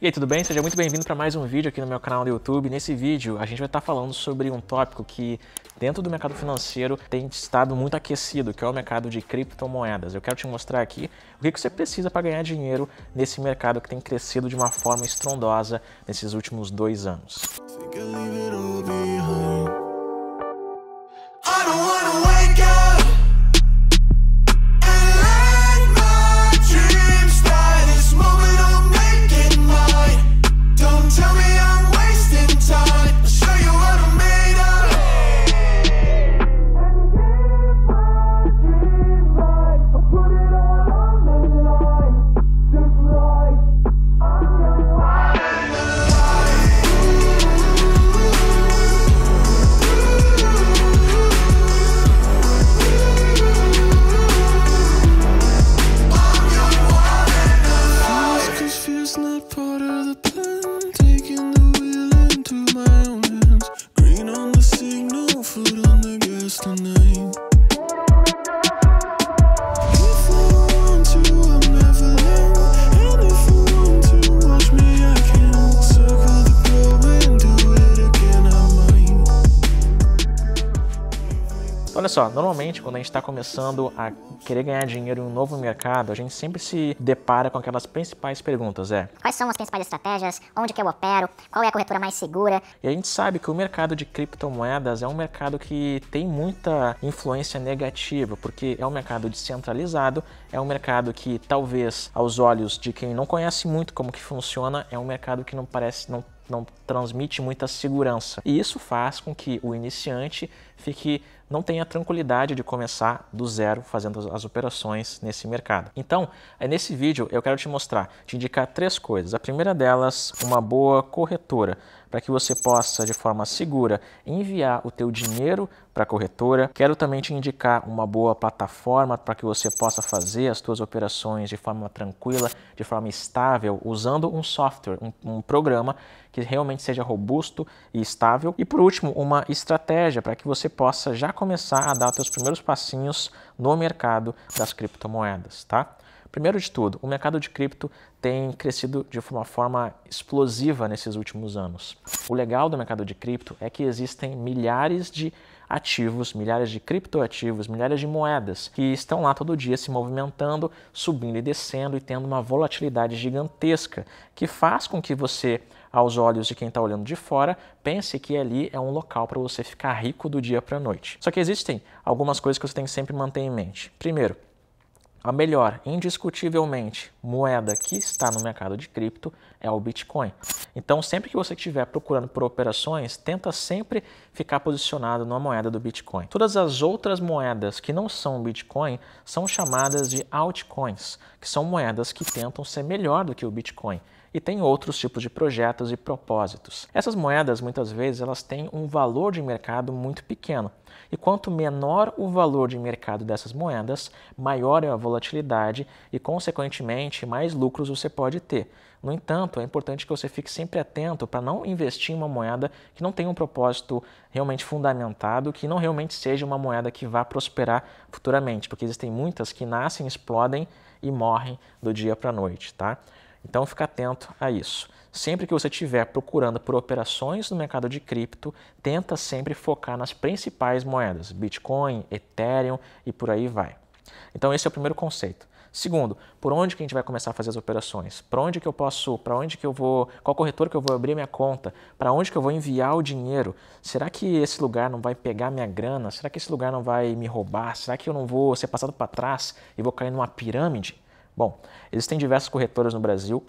E aí, tudo bem? Seja muito bem-vindo para mais um vídeo aqui no meu canal do YouTube. Nesse vídeo, a gente vai estar tá falando sobre um tópico que, dentro do mercado financeiro, tem estado muito aquecido, que é o mercado de criptomoedas. Eu quero te mostrar aqui o que, que você precisa para ganhar dinheiro nesse mercado que tem crescido de uma forma estrondosa nesses últimos dois anos. Música Just a só, normalmente quando a gente está começando a querer ganhar dinheiro em um novo mercado, a gente sempre se depara com aquelas principais perguntas, é... Quais são as principais estratégias? Onde que eu opero? Qual é a corretora mais segura? E a gente sabe que o mercado de criptomoedas é um mercado que tem muita influência negativa, porque é um mercado descentralizado, é um mercado que talvez aos olhos de quem não conhece muito como que funciona, é um mercado que não parece... Não não transmite muita segurança. E isso faz com que o iniciante fique não tenha tranquilidade de começar do zero fazendo as operações nesse mercado. Então, é nesse vídeo eu quero te mostrar, te indicar três coisas. A primeira delas, uma boa corretora para que você possa, de forma segura, enviar o teu dinheiro para a corretora. Quero também te indicar uma boa plataforma para que você possa fazer as suas operações de forma tranquila, de forma estável, usando um software, um, um programa que realmente seja robusto e estável. E por último, uma estratégia para que você possa já começar a dar os seus primeiros passinhos no mercado das criptomoedas, tá? Primeiro de tudo, o mercado de cripto tem crescido de uma forma explosiva nesses últimos anos. O legal do mercado de cripto é que existem milhares de ativos, milhares de criptoativos, milhares de moedas que estão lá todo dia se movimentando, subindo e descendo e tendo uma volatilidade gigantesca que faz com que você, aos olhos de quem está olhando de fora, pense que ali é um local para você ficar rico do dia para a noite. Só que existem algumas coisas que você tem que sempre manter em mente. Primeiro, a melhor, indiscutivelmente, moeda que está no mercado de cripto é o Bitcoin. Então, sempre que você estiver procurando por operações, tenta sempre ficar posicionado na moeda do Bitcoin. Todas as outras moedas que não são Bitcoin são chamadas de altcoins, que são moedas que tentam ser melhor do que o Bitcoin e tem outros tipos de projetos e propósitos. Essas moedas muitas vezes elas têm um valor de mercado muito pequeno. E quanto menor o valor de mercado dessas moedas, maior é a volatilidade e consequentemente mais lucros você pode ter. No entanto, é importante que você fique sempre atento para não investir em uma moeda que não tenha um propósito realmente fundamentado, que não realmente seja uma moeda que vá prosperar futuramente, porque existem muitas que nascem, explodem e morrem do dia para a noite, tá? Então fica atento a isso. Sempre que você estiver procurando por operações no mercado de cripto, tenta sempre focar nas principais moedas, Bitcoin, Ethereum e por aí vai. Então esse é o primeiro conceito. Segundo, por onde que a gente vai começar a fazer as operações? Para onde que eu posso, para onde que eu vou, qual corretor que eu vou abrir minha conta? Para onde que eu vou enviar o dinheiro? Será que esse lugar não vai pegar minha grana? Será que esse lugar não vai me roubar? Será que eu não vou ser passado para trás e vou cair numa pirâmide? Bom, existem diversas corretoras no Brasil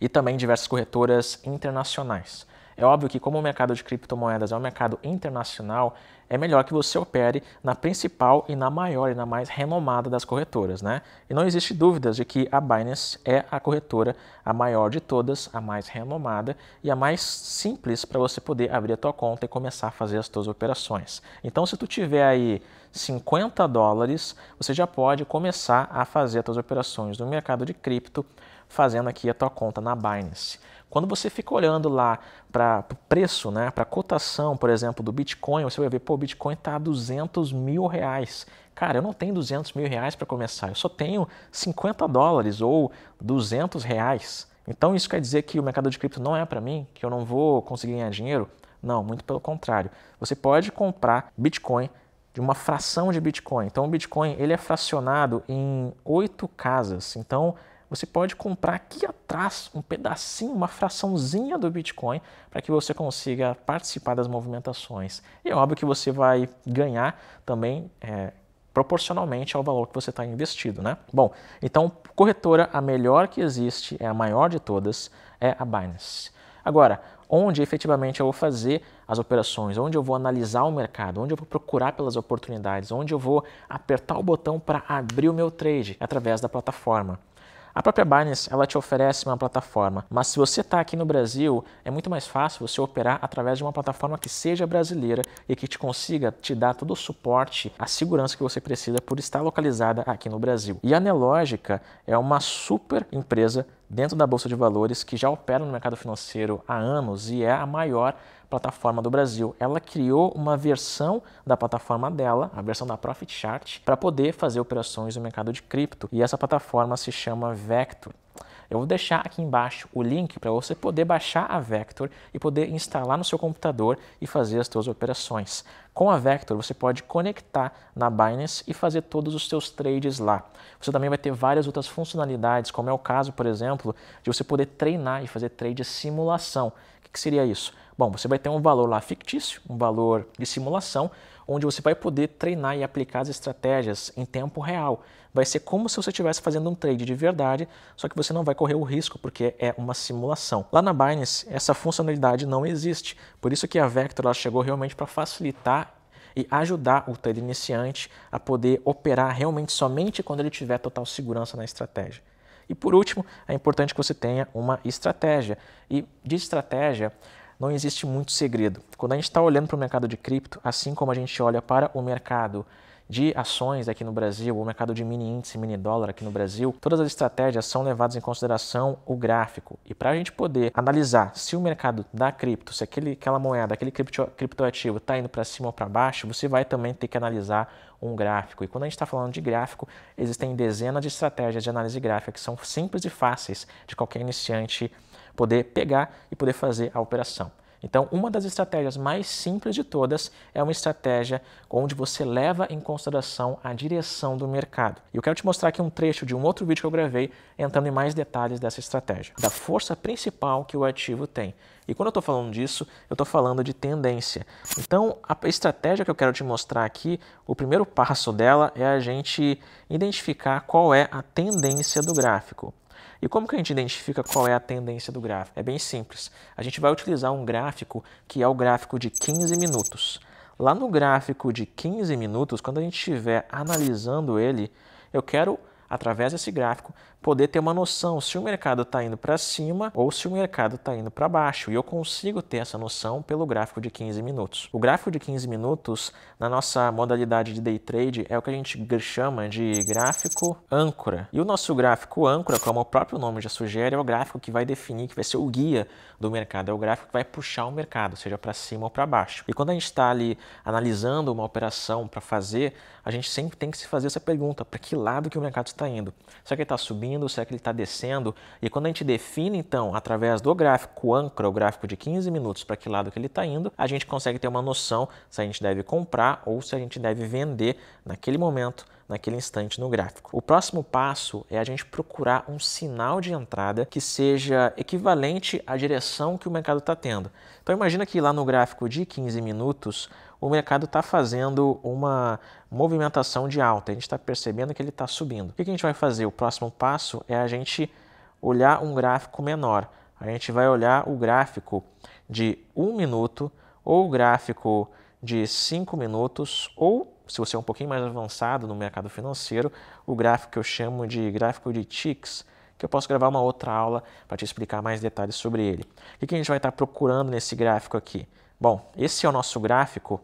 e também diversas corretoras internacionais. É óbvio que, como o mercado de criptomoedas é um mercado internacional, é melhor que você opere na principal e na maior e na mais renomada das corretoras, né? E não existe dúvidas de que a Binance é a corretora a maior de todas, a mais renomada e a mais simples para você poder abrir a tua conta e começar a fazer as tuas operações. Então, se tu tiver aí 50 dólares, você já pode começar a fazer as suas operações no mercado de cripto, fazendo aqui a tua conta na Binance. Quando você fica olhando lá para o preço, né, para a cotação, por exemplo, do Bitcoin, você vai ver, pô, o Bitcoin está a 200 mil reais. Cara, eu não tenho 200 mil reais para começar, eu só tenho 50 dólares ou 200 reais. Então isso quer dizer que o mercado de cripto não é para mim, que eu não vou conseguir ganhar dinheiro? Não, muito pelo contrário. Você pode comprar Bitcoin de uma fração de Bitcoin. Então, o Bitcoin ele é fracionado em oito casas. Então, você pode comprar aqui atrás um pedacinho, uma fraçãozinha do Bitcoin para que você consiga participar das movimentações. E é óbvio que você vai ganhar também é, proporcionalmente ao valor que você está investido, né? Bom, então corretora a melhor que existe, é a maior de todas, é a Binance. Agora, onde efetivamente eu vou fazer as operações, onde eu vou analisar o mercado, onde eu vou procurar pelas oportunidades, onde eu vou apertar o botão para abrir o meu trade através da plataforma. A própria Binance ela te oferece uma plataforma, mas se você está aqui no Brasil, é muito mais fácil você operar através de uma plataforma que seja brasileira e que te consiga te dar todo o suporte, a segurança que você precisa por estar localizada aqui no Brasil. E a Nelogica é uma super empresa dentro da Bolsa de Valores, que já opera no mercado financeiro há anos e é a maior plataforma do Brasil. Ela criou uma versão da plataforma dela, a versão da Profit Chart, para poder fazer operações no mercado de cripto. E essa plataforma se chama Vector. Eu vou deixar aqui embaixo o link para você poder baixar a Vector e poder instalar no seu computador e fazer as suas operações. Com a Vector você pode conectar na Binance e fazer todos os seus trades lá. Você também vai ter várias outras funcionalidades, como é o caso, por exemplo, de você poder treinar e fazer trade simulação que seria isso? Bom, você vai ter um valor lá fictício, um valor de simulação, onde você vai poder treinar e aplicar as estratégias em tempo real. Vai ser como se você estivesse fazendo um trade de verdade, só que você não vai correr o risco, porque é uma simulação. Lá na Binance, essa funcionalidade não existe, por isso que a Vector ela chegou realmente para facilitar e ajudar o trader iniciante a poder operar realmente somente quando ele tiver total segurança na estratégia. E por último, é importante que você tenha uma estratégia. E de estratégia, não existe muito segredo. Quando a gente está olhando para o mercado de cripto, assim como a gente olha para o mercado de ações aqui no Brasil, o mercado de mini índice, mini dólar aqui no Brasil, todas as estratégias são levadas em consideração o gráfico. E para a gente poder analisar se o mercado da cripto, se aquele, aquela moeda, aquele cripto, criptoativo está indo para cima ou para baixo, você vai também ter que analisar um gráfico. E quando a gente está falando de gráfico, existem dezenas de estratégias de análise gráfica que são simples e fáceis de qualquer iniciante poder pegar e poder fazer a operação. Então, uma das estratégias mais simples de todas é uma estratégia onde você leva em consideração a direção do mercado. E eu quero te mostrar aqui um trecho de um outro vídeo que eu gravei, entrando em mais detalhes dessa estratégia, da força principal que o ativo tem. E quando eu estou falando disso, eu estou falando de tendência. Então, a estratégia que eu quero te mostrar aqui, o primeiro passo dela é a gente identificar qual é a tendência do gráfico. E como que a gente identifica qual é a tendência do gráfico? É bem simples. A gente vai utilizar um gráfico que é o gráfico de 15 minutos. Lá no gráfico de 15 minutos, quando a gente estiver analisando ele, eu quero, através desse gráfico, poder ter uma noção se o mercado está indo para cima ou se o mercado está indo para baixo. E eu consigo ter essa noção pelo gráfico de 15 minutos. O gráfico de 15 minutos, na nossa modalidade de day trade, é o que a gente chama de gráfico âncora. E o nosso gráfico âncora, como o próprio nome já sugere, é o gráfico que vai definir, que vai ser o guia do mercado, é o gráfico que vai puxar o mercado, seja para cima ou para baixo. E quando a gente está ali analisando uma operação para fazer, a gente sempre tem que se fazer essa pergunta: para que lado que o mercado está indo? Será que ele está subindo? subindo, se é que ele está descendo. E quando a gente define, então, através do gráfico âncora, o gráfico de 15 minutos, para que lado que ele está indo, a gente consegue ter uma noção se a gente deve comprar ou se a gente deve vender naquele momento naquele instante no gráfico. O próximo passo é a gente procurar um sinal de entrada que seja equivalente à direção que o mercado está tendo. Então imagina que lá no gráfico de 15 minutos o mercado está fazendo uma movimentação de alta, a gente está percebendo que ele está subindo. O que a gente vai fazer? O próximo passo é a gente olhar um gráfico menor. A gente vai olhar o gráfico de 1 um minuto ou o gráfico de 5 minutos ou se você é um pouquinho mais avançado no mercado financeiro, o gráfico que eu chamo de gráfico de ticks, que eu posso gravar uma outra aula para te explicar mais detalhes sobre ele. O que a gente vai estar tá procurando nesse gráfico aqui? Bom, esse é o nosso gráfico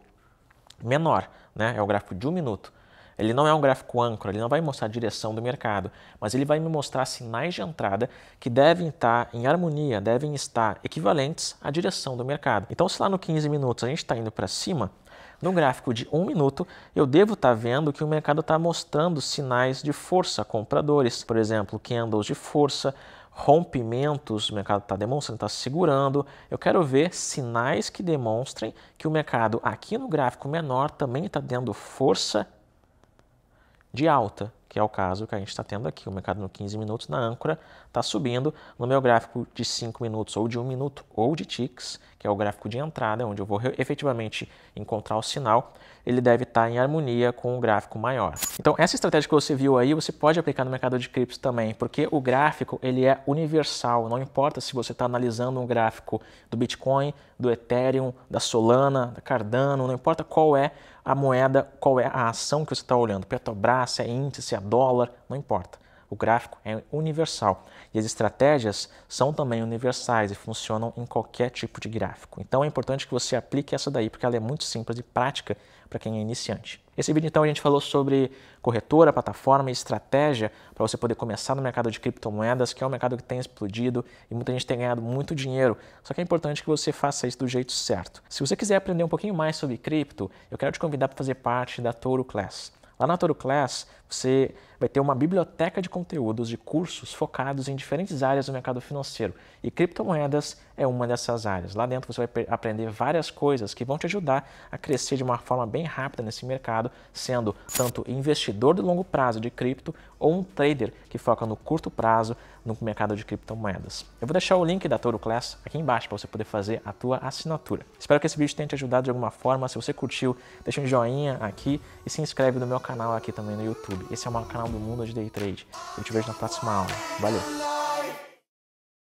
menor, né? é o gráfico de um minuto. Ele não é um gráfico âncora, ele não vai mostrar a direção do mercado, mas ele vai me mostrar sinais de entrada que devem estar em harmonia, devem estar equivalentes à direção do mercado. Então, se lá no 15 minutos a gente está indo para cima, no gráfico de um minuto, eu devo estar tá vendo que o mercado está mostrando sinais de força, compradores, por exemplo, candles de força, rompimentos, o mercado está demonstrando, está segurando. Eu quero ver sinais que demonstrem que o mercado aqui no gráfico menor também está dando força de alta que é o caso que a gente está tendo aqui. O mercado no 15 minutos na âncora está subindo. No meu gráfico de 5 minutos ou de 1 um minuto ou de ticks, que é o gráfico de entrada, onde eu vou efetivamente encontrar o sinal, ele deve estar tá em harmonia com o gráfico maior. Então essa estratégia que você viu aí, você pode aplicar no mercado de criptos também, porque o gráfico ele é universal, não importa se você está analisando um gráfico do Bitcoin, do Ethereum, da Solana, da Cardano, não importa qual é a moeda, qual é a ação que você está olhando. Petrobras, se é índice, se é dólar, não importa. O gráfico é universal e as estratégias são também universais e funcionam em qualquer tipo de gráfico. Então é importante que você aplique essa daí, porque ela é muito simples e prática para quem é iniciante. Esse vídeo então a gente falou sobre corretora, plataforma e estratégia para você poder começar no mercado de criptomoedas, que é um mercado que tem explodido e muita gente tem ganhado muito dinheiro. Só que é importante que você faça isso do jeito certo. Se você quiser aprender um pouquinho mais sobre cripto, eu quero te convidar para fazer parte da Toro Class. Lá na Toro Class, você vai ter uma biblioteca de conteúdos, de cursos focados em diferentes áreas do mercado financeiro. E criptomoedas é uma dessas áreas. Lá dentro você vai aprender várias coisas que vão te ajudar a crescer de uma forma bem rápida nesse mercado, sendo tanto investidor de longo prazo de cripto ou um trader que foca no curto prazo no mercado de criptomoedas. Eu vou deixar o link da Toro Class aqui embaixo para você poder fazer a tua assinatura. Espero que esse vídeo tenha te ajudado de alguma forma. Se você curtiu, deixa um joinha aqui e se inscreve no meu canal aqui também no YouTube. YouTube. Esse é o maior canal do mundo de Day Trade. Eu te vejo na próxima aula. Valeu!